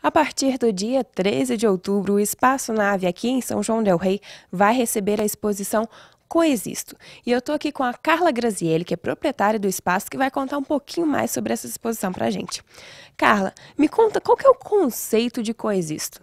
A partir do dia 13 de outubro, o Espaço Nave aqui em São João del Rei vai receber a exposição Coexisto. E eu estou aqui com a Carla Grazielli, que é proprietária do espaço, que vai contar um pouquinho mais sobre essa exposição para a gente. Carla, me conta qual que é o conceito de Coexisto?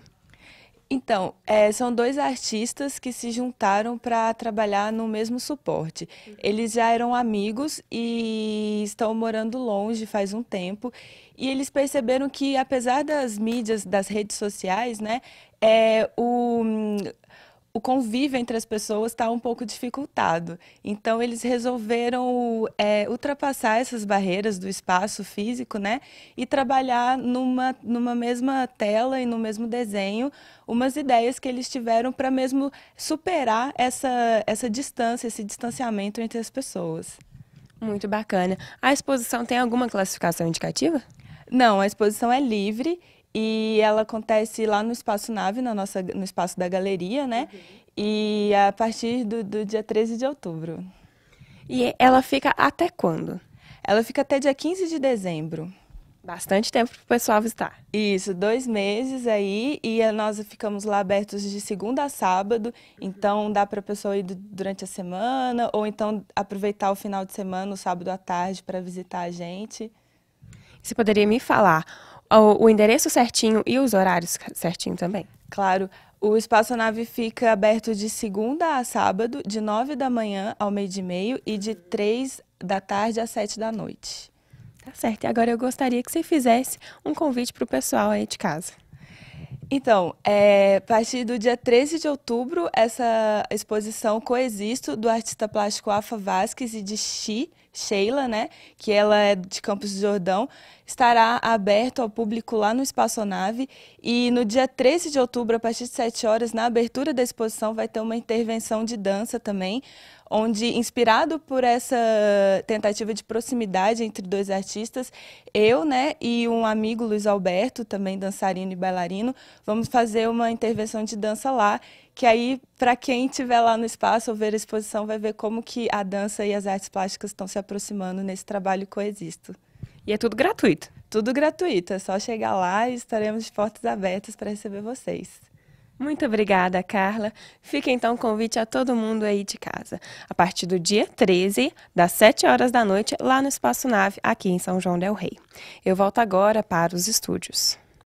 Então, é, são dois artistas que se juntaram para trabalhar no mesmo suporte. Eles já eram amigos e estão morando longe faz um tempo. E eles perceberam que, apesar das mídias, das redes sociais, né, é, o, o convívio entre as pessoas está um pouco dificultado. Então, eles resolveram é, ultrapassar essas barreiras do espaço físico, né? E trabalhar numa, numa mesma tela e no mesmo desenho umas ideias que eles tiveram para mesmo superar essa, essa distância, esse distanciamento entre as pessoas. Muito bacana. A exposição tem alguma classificação indicativa? Não, a exposição é livre e ela acontece lá no Espaço Nave, na nossa, no espaço da galeria, né? Uhum. E a partir do, do dia 13 de outubro. E ela fica até quando? Ela fica até dia 15 de dezembro. Bastante tempo para o pessoal visitar. Isso, dois meses aí e nós ficamos lá abertos de segunda a sábado, então dá para a pessoa ir durante a semana ou então aproveitar o final de semana, o sábado à tarde, para visitar a gente. Você poderia me falar o, o endereço certinho e os horários certinho também. Claro. O espaçonave fica aberto de segunda a sábado, de nove da manhã ao meio de meio e de três da tarde às sete da noite. Tá certo. E agora eu gostaria que você fizesse um convite para o pessoal aí de casa. Então, é, a partir do dia 13 de outubro, essa exposição Coexisto, do artista plástico Afa Vasques e de Xi, Sheila, né, que ela é de Campos do Jordão, estará aberto ao público lá no Espaçonave. E no dia 13 de outubro, a partir de 7 horas, na abertura da exposição, vai ter uma intervenção de dança também, onde, inspirado por essa tentativa de proximidade entre dois artistas, eu né, e um amigo, Luiz Alberto, também dançarino e bailarino, vamos fazer uma intervenção de dança lá, que aí para quem estiver lá no espaço ou ver a exposição vai ver como que a dança e as artes plásticas estão se aproximando nesse trabalho coexisto. E é tudo gratuito? Tudo gratuito, é só chegar lá e estaremos de portas abertas para receber vocês. Muito obrigada, Carla. Fica então o convite a todo mundo aí de casa. A partir do dia 13, das 7 horas da noite, lá no Espaço Nave, aqui em São João Del Rei. Eu volto agora para os estúdios.